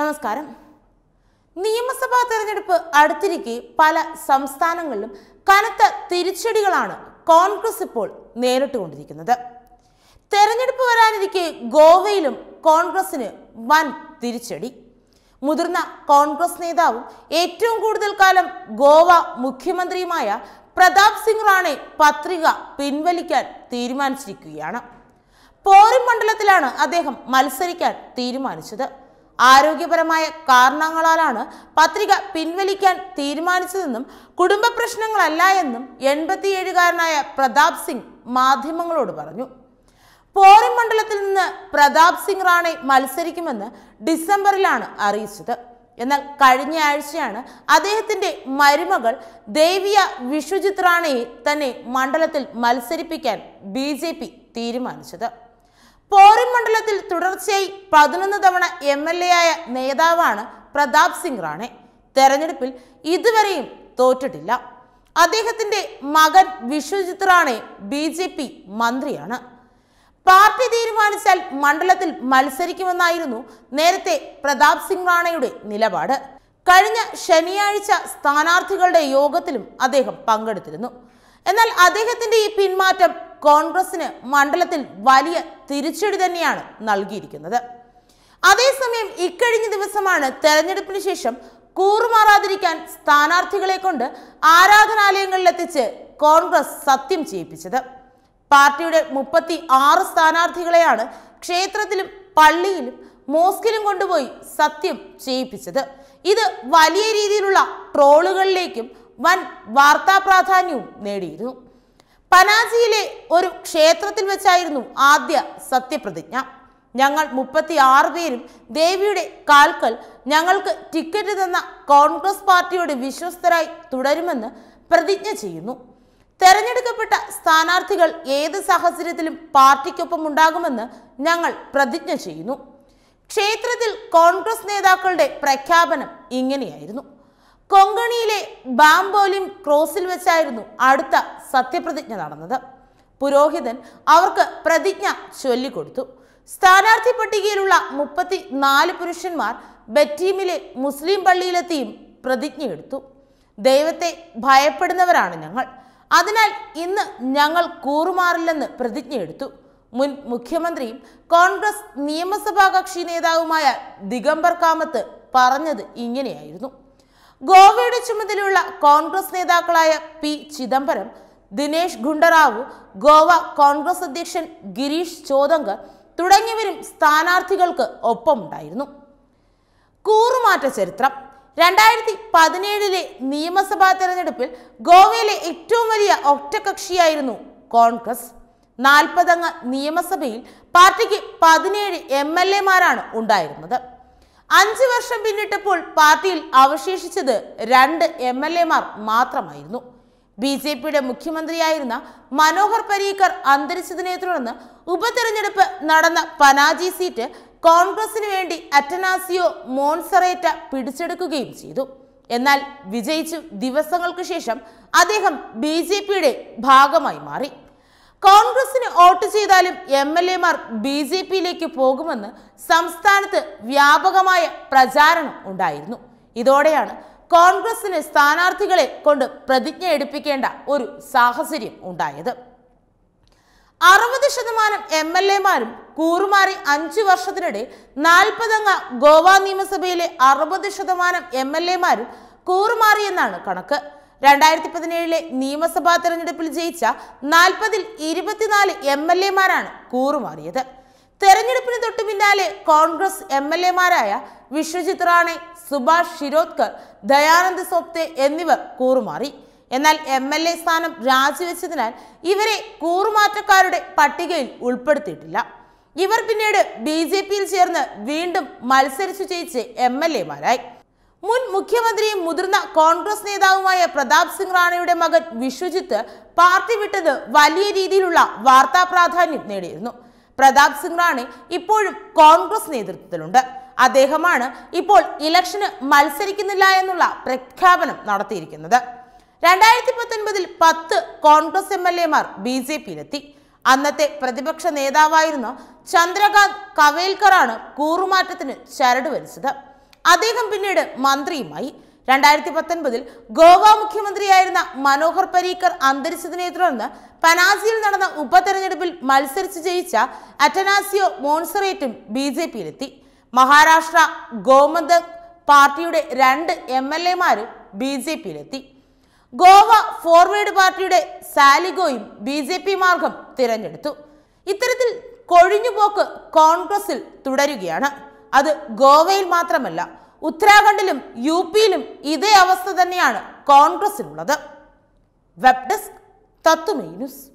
നമസ്കാരം നിയമസഭാ തെരഞ്ഞെടുപ്പ് അടുത്തിരിക്കെ പല സംസ്ഥാനങ്ങളിലും കനത്ത തിരിച്ചടികളാണ് കോൺഗ്രസ് ഇപ്പോൾ നേരിട്ടുകൊണ്ടിരിക്കുന്നത് തെരഞ്ഞെടുപ്പ് വരാനിരിക്കെ ഗോവയിലും കോൺഗ്രസിന് വൻ തിരിച്ചടി മുതിർന്ന കോൺഗ്രസ് നേതാവും ഏറ്റവും കൂടുതൽ കാലം ഗോവ മുഖ്യമന്ത്രിയുമായ പ്രതാപ് സിംഗ് റാണെ പത്രിക പിൻവലിക്കാൻ തീരുമാനിച്ചിരിക്കുകയാണ് പോറിം മണ്ഡലത്തിലാണ് അദ്ദേഹം മത്സരിക്കാൻ തീരുമാനിച്ചത് ആരോഗ്യപരമായ കാരണങ്ങളാലാണ് പത്രിക പിൻവലിക്കാൻ തീരുമാനിച്ചതെന്നും കുടുംബ പ്രശ്നങ്ങളല്ല എന്നും എൺപത്തിയേഴുകാരനായ പ്രതാപ് സിംഗ് മാധ്യമങ്ങളോട് പറഞ്ഞു പോറി മണ്ഡലത്തിൽ നിന്ന് പ്രതാപ് സിംഗ് റാണെ മത്സരിക്കുമെന്ന് ഡിസംബറിലാണ് അറിയിച്ചത് എന്നാൽ കഴിഞ്ഞ ആഴ്ചയാണ് അദ്ദേഹത്തിന്റെ മരുമകൾ ദേവിയ വിശ്വജിത് റാണയെ തന്നെ മണ്ഡലത്തിൽ മത്സരിപ്പിക്കാൻ ബി തീരുമാനിച്ചത് പോരൻ മണ്ഡലത്തിൽ തുടർച്ചയായി പതിനൊന്ന് തവണ എം എൽ എ ആയ നേതാവാണ് പ്രതാപ് സിംഗ് റാണെ തെരഞ്ഞെടുപ്പിൽ ഇതുവരെയും തോറ്റിട്ടില്ല അദ്ദേഹത്തിന്റെ മകൻ Vishwajit Rane B J P മന്ത്രിയാണ് പാർട്ടി തീരുമാനിച്ചാൽ മണ്ഡലത്തിൽ മത്സരിക്കുമെന്നായിരുന്നു നേരത്തെ പ്രതാപ് സിംഗ് റാണയുടെ നിലപാട് കഴിഞ്ഞ ശനിയാഴ്ച സ്ഥാനാർത്ഥികളുടെ യോഗത്തിലും അദ്ദേഹം പങ്കെടുത്തിരുന്നു എന്നാൽ അദ്ദേഹത്തിന്റെ ഈ പിന്മാറ്റം കോൺഗ്രസിന് മണ്ഡലത്തിൽ വലിയ തിരിച്ചടി തന്നെയാണ് നൽകിയിരിക്കുന്നത് അതേസമയം ഇക്കഴിഞ്ഞ ദിവസമാണ് തെരഞ്ഞെടുപ്പിന് ശേഷം കൂറുമാറാതിരിക്കാൻ സ്ഥാനാർത്ഥികളെ കൊണ്ട് ആരാധനാലയങ്ങളിലെത്തിച്ച് കോൺഗ്രസ് സത്യം ചെയ്യിപ്പിച്ചത് പാർട്ടിയുടെ മുപ്പത്തി ആറ് സ്ഥാനാർത്ഥികളെയാണ് ക്ഷേത്രത്തിലും പള്ളിയിലും മോസ്കിലും കൊണ്ടുപോയി സത്യം ചെയ്യിപ്പിച്ചത് ഇത് വലിയ രീതിയിലുള്ള ട്രോളുകളിലേക്കും വൻ വാർത്താ പ്രാധാന്യവും നേടിയിരുന്നു പനാജിയിലെ ഒരു ക്ഷേത്രത്തിൽ വെച്ചായിരുന്നു ആദ്യ സത്യപ്രതിജ്ഞ ഞങ്ങൾ മുപ്പത്തി ആറ് പേരും ദേവിയുടെ കാൽക്കൽ ഞങ്ങൾക്ക് ടിക്കറ്റ് തന്ന കോൺഗ്രസ് പാർട്ടിയുടെ വിശ്വസ്തരായി തുടരുമെന്ന് പ്രതിജ്ഞ ചെയ്യുന്നു തെരഞ്ഞെടുക്കപ്പെട്ട സ്ഥാനാർത്ഥികൾ ഏത് സാഹചര്യത്തിലും പാർട്ടിക്കൊപ്പം ഉണ്ടാകുമെന്ന് ഞങ്ങൾ പ്രതിജ്ഞ ചെയ്യുന്നു ക്ഷേത്രത്തിൽ കോൺഗ്രസ് നേതാക്കളുടെ പ്രഖ്യാപനം ഇങ്ങനെയായിരുന്നു കൊങ്കണിയിലെ ബാംബോലിം ക്രോസിൽ വെച്ചായിരുന്നു അടുത്ത സത്യപ്രതിജ്ഞ നടന്നത് പുരോഹിതൻ അവർക്ക് പ്രതിജ്ഞ ചൊല്ലിക്കൊടുത്തു സ്ഥാനാർത്ഥി പട്ടികയിലുള്ള മുപ്പത്തി നാല് പുരുഷന്മാർ ബറ്റീമിലെ മുസ്ലിം പള്ളിയിലെത്തിയും പ്രതിജ്ഞയെടുത്തു ദൈവത്തെ ഭയപ്പെടുന്നവരാണ് ഞങ്ങൾ അതിനാൽ ഇന്ന് ഞങ്ങൾ കൂറുമാറില്ലെന്ന് പ്രതിജ്ഞയെടുത്തു മുൻ മുഖ്യമന്ത്രിയും കോൺഗ്രസ് നിയമസഭാ കക്ഷി നേതാവുമായ ദിഗംബർ കാമത്ത് പറഞ്ഞത് ഇങ്ങനെയായിരുന്നു ഗോവയുടെ ചുമതലയുള്ള കോൺഗ്രസ് നേതാക്കളായ പി ചിദംബരം ദിനേശ് ഗുണ്ടറാവു ഗോവ കോൺഗ്രസ് അധ്യക്ഷൻ ഗിരീഷ് ചോദങ്കർ തുടങ്ങിയവരും സ്ഥാനാർത്ഥികൾക്ക് ഒപ്പമുണ്ടായിരുന്നു കൂറുമാറ്റ ചരിത്രം രണ്ടായിരത്തി പതിനേഴിലെ നിയമസഭാ തെരഞ്ഞെടുപ്പിൽ ഗോവയിലെ ഏറ്റവും വലിയ ഒറ്റകക്ഷിയായിരുന്നു കോൺഗ്രസ് നാൽപ്പതംഗ നിയമസഭയിൽ പാർട്ടിക്ക് പതിനേഴ് എം എൽ എമാരാണ് ഉണ്ടായിരുന്നത് അഞ്ചു വർഷം പിന്നിട്ടപ്പോൾ പാർട്ടിയിൽ അവശേഷിച്ചത് രണ്ട് എം എൽ എമാർ മാത്രമായിരുന്നു ബി ജെ പിയുടെ മുഖ്യമന്ത്രിയായിരുന്ന മനോഹർ പരീക്കർ അന്തരിച്ചതിനെ തുടർന്ന് ഉപതെരഞ്ഞെടുപ്പ് നടന്ന പനാജി സീറ്റ് കോൺഗ്രസിന് വേണ്ടി അറ്റനാസിയോ മോൺസറേറ്റ പിടിച്ചെടുക്കുകയും ചെയ്തു എന്നാൽ വിജയിച്ചു ദിവസങ്ങൾക്ക് ശേഷം അദ്ദേഹം ബി ഭാഗമായി മാറി കോൺഗ്രസിന് വോട്ട് ചെയ്താലും എം എൽ എമാർ ബി ജെ പിയിലേക്ക് പോകുമെന്ന് സംസ്ഥാനത്ത് വ്യാപകമായ പ്രചാരണം ഉണ്ടായിരുന്നു ഇതോടെയാണ് കോൺഗ്രസിന് സ്ഥാനാർത്ഥികളെ കൊണ്ട് പ്രതിജ്ഞ എടുപ്പിക്കേണ്ട ഒരു സാഹചര്യം ഉണ്ടായത് അറുപത് ശതമാനം എം എൽ എമാരും കൂറുമാറി അഞ്ചു വർഷത്തിനിടെ നാൽപ്പതംഗ ഗോവ നിയമസഭയിലെ അറുപത് ശതമാനം എം എൽ എമാരും കൂറുമാറിയെന്നാണ് കണക്ക് രണ്ടായിരത്തി പതിനേഴിലെ നിയമസഭാ തെരഞ്ഞെടുപ്പിൽ ജയിച്ച നാൽപ്പതിൽ ഇരുപത്തിനാല് എം എൽ എമാരാണ് കൂറുമാറിയത് തെരഞ്ഞെടുപ്പിന് തൊട്ടു പിന്നാലെ കോൺഗ്രസ് എം എൽ എമാരായ വിശ്വജിത് റാണെ സുഭാഷ് ഷിരോദ്കർ ദയാനന്ദ് സോപ്തെ എന്നിവർ കൂറുമാറി എന്നാൽ എം എൽ എ സ്ഥാനം രാജിവെച്ചതിനാൽ ഇവരെ കൂറുമാറ്റക്കാരുടെ പട്ടികയിൽ ഉൾപ്പെടുത്തിയിട്ടില്ല ഇവർ പിന്നീട് ബി ജെ പിയിൽ ചേർന്ന് വീണ്ടും മത്സരിച്ചു ജയിച്ച് എം എൽ എമാരായി മുൻ മുഖ്യമന്ത്രിയും മുതിർന്ന കോൺഗ്രസ് നേതാവുമായ പ്രതാപ് സിംഗ് റാണയുടെ മകൻ വിശ്വജിത്ത് പാർട്ടി വിട്ടത് വലിയ രീതിയിലുള്ള വാർത്താ പ്രാധാന്യം നേടിയിരുന്നു പ്രതാപ് സിംഗ് റാണി ഇപ്പോഴും കോൺഗ്രസ് നേതൃത്വത്തിലുണ്ട് അദ്ദേഹമാണ് ഇപ്പോൾ ഇലക്ഷന് മത്സരിക്കുന്നില്ല എന്നുള്ള പ്രഖ്യാപനം നടത്തിയിരിക്കുന്നത് രണ്ടായിരത്തി പത്തൊൻപതിൽ പത്ത് കോൺഗ്രസ് എം എൽ മാർ ബി ജെ പിയിലെത്തി അന്നത്തെ പ്രതിപക്ഷ നേതാവായിരുന്ന ചന്ദ്രകാന്ത് കവേൽക്കറാണ് കൂറുമാറ്റത്തിന് ചരട് വലിച്ചത് അദ്ദേഹം പിന്നീട് മന്ത്രിയുമായി രണ്ടായിരത്തി പത്തൊൻപതിൽ ഗോവ മുഖ്യമന്ത്രിയായിരുന്ന മനോഹർ പരീക്കർ അന്തരിച്ചതിനെ തുടർന്ന് പനാസിയിൽ നടന്ന ഉപതെരഞ്ഞെടുപ്പിൽ മത്സരിച്ച് ജയിച്ച അറ്റനാസിയോ മോൺസറേറ്റും ബി ജെ പിയിലെത്തി മഹാരാഷ്ട്ര ഗോമന്ത് പാർട്ടിയുടെ രണ്ട് എം എൽ എമാരും ബി ജെ പിയിലെത്തി ഗോവ ഫോർവേഡ് പാർട്ടിയുടെ സാലിഗോയും ബി ജെ പി മാർഗം തിരഞ്ഞെടുത്തു ഇത്തരത്തിൽ കൊഴിഞ്ഞുപോക്ക് കോൺഗ്രസിൽ തുടരുകയാണ് അത് ഗോവയിൽ മാത്രമല്ല ഉത്തരാഖണ്ഡിലും യു പിയിലും ഇതേ അവസ്ഥ തന്നെയാണ് കോൺഗ്രസിനുള്ളത് വെബ് ഡെസ്ക് തത്തുമേ ന്യൂസ്